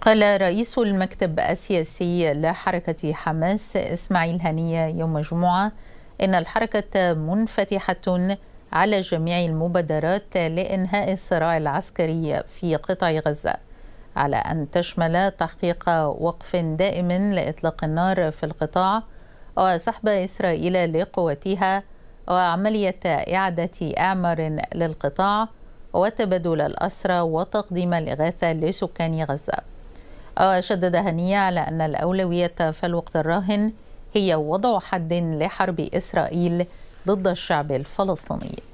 قال رئيس المكتب السياسي لحركة حماس إسماعيل هنية يوم جمعة إن الحركة منفتحة على جميع المبادرات لإنهاء الصراع العسكري في قطاع غزة على أن تشمل تحقيق وقف دائم لإطلاق النار في القطاع وسحب إسرائيل لقوتها وعملية إعادة إعمار للقطاع وتبادل الأسرى وتقديم الإغاثة لسكان غزة اه شدد على ان الأولوية في الوقت الراهن هي وضع حد لحرب إسرائيل ضد الشعب الفلسطيني